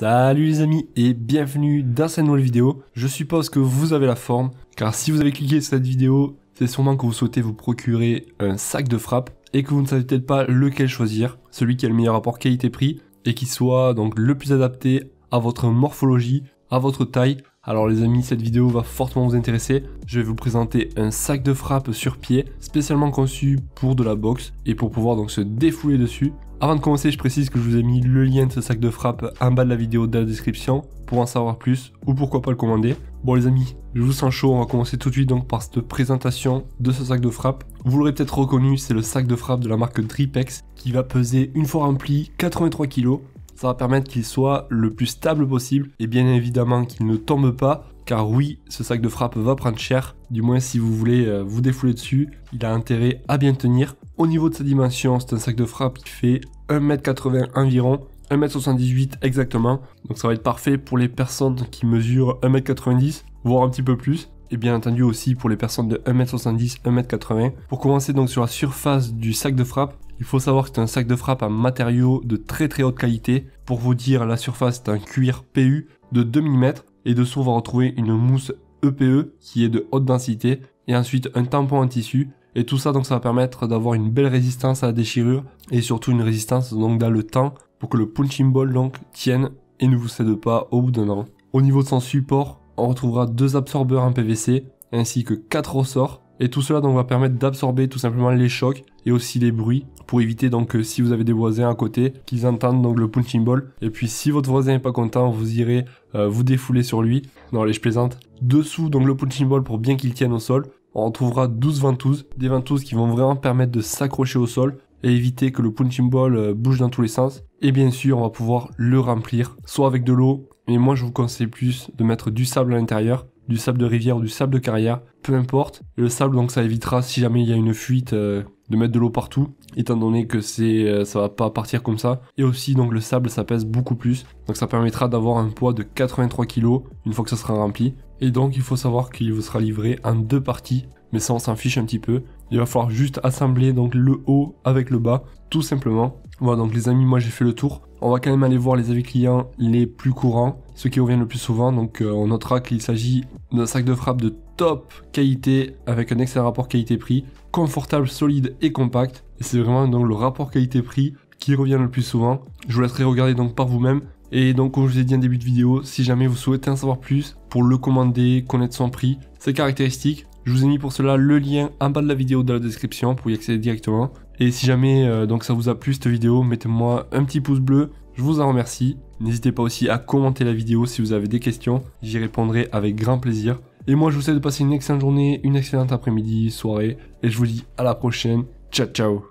Salut les amis et bienvenue dans cette nouvelle vidéo. Je suppose que vous avez la forme, car si vous avez cliqué sur cette vidéo, c'est sûrement que vous souhaitez vous procurer un sac de frappe et que vous ne savez peut-être pas lequel choisir, celui qui a le meilleur rapport qualité-prix et qui soit donc le plus adapté à votre morphologie, à votre taille alors les amis, cette vidéo va fortement vous intéresser. Je vais vous présenter un sac de frappe sur pied spécialement conçu pour de la boxe et pour pouvoir donc se défouler dessus. Avant de commencer, je précise que je vous ai mis le lien de ce sac de frappe en bas de la vidéo dans la description pour en savoir plus ou pourquoi pas le commander. Bon les amis, je vous sens chaud, on va commencer tout de suite donc par cette présentation de ce sac de frappe. Vous l'aurez peut-être reconnu, c'est le sac de frappe de la marque Tripex qui va peser une fois rempli 83 kg ça va permettre qu'il soit le plus stable possible et bien évidemment qu'il ne tombe pas car oui, ce sac de frappe va prendre cher, du moins si vous voulez euh, vous défouler dessus, il a intérêt à bien tenir. Au niveau de sa dimension, c'est un sac de frappe qui fait 1m80 environ, 1m78 exactement, donc ça va être parfait pour les personnes qui mesurent 1m90, voire un petit peu plus, et bien entendu aussi pour les personnes de 1m70, 1m80. Pour commencer donc sur la surface du sac de frappe, il faut savoir que c'est un sac de frappe à matériaux de très très haute qualité. Pour vous dire, la surface est un cuir PU de 2 mm et dessous on va retrouver une mousse EPE e qui est de haute densité et ensuite un tampon en tissu et tout ça donc ça va permettre d'avoir une belle résistance à la déchirure et surtout une résistance donc dans le temps pour que le punching ball donc tienne et ne vous cède pas au bout d'un an. Au niveau de son support, on retrouvera deux absorbeurs en PVC ainsi que quatre ressorts et tout cela donc va permettre d'absorber tout simplement les chocs et aussi les bruits pour éviter donc que euh, si vous avez des voisins à côté qu'ils entendent donc le punching ball et puis si votre voisin n'est pas content vous irez euh, vous défouler sur lui non allez je plaisante dessous donc le punching ball pour bien qu'il tienne au sol on retrouvera 12 ventouses des ventouses qui vont vraiment permettre de s'accrocher au sol et éviter que le punching ball euh, bouge dans tous les sens et bien sûr on va pouvoir le remplir soit avec de l'eau mais moi, je vous conseille plus de mettre du sable à l'intérieur, du sable de rivière ou du sable de carrière, peu importe. le sable, donc, ça évitera si jamais il y a une fuite. Euh, de mettre de l'eau partout, étant donné que c'est, ne euh, ça va pas partir comme ça. Et aussi, donc le sable, ça pèse beaucoup plus, donc ça permettra d'avoir un poids de 83 kg une fois que ça sera rempli. Et donc, il faut savoir qu'il vous sera livré en deux parties, mais ça, on s'en fiche un petit peu. Il va falloir juste assembler donc le haut avec le bas, tout simplement. Voilà, donc les amis, moi j'ai fait le tour on va quand même aller voir les avis clients les plus courants, ceux qui reviennent le plus souvent. Donc euh, on notera qu'il s'agit d'un sac de frappe de top qualité avec un excellent rapport qualité-prix, confortable, solide et compact. Et c'est vraiment donc le rapport qualité-prix qui revient le plus souvent. Je vous laisserai regarder donc par vous-même. Et donc comme je vous ai dit en début de vidéo, si jamais vous souhaitez en savoir plus pour le commander, connaître son prix, ses caractéristiques, je vous ai mis pour cela le lien en bas de la vidéo dans la description pour y accéder directement. Et si jamais euh, donc ça vous a plu cette vidéo, mettez-moi un petit pouce bleu, je vous en remercie. N'hésitez pas aussi à commenter la vidéo si vous avez des questions, j'y répondrai avec grand plaisir. Et moi je vous souhaite de passer une excellente journée, une excellente après-midi, soirée, et je vous dis à la prochaine, ciao ciao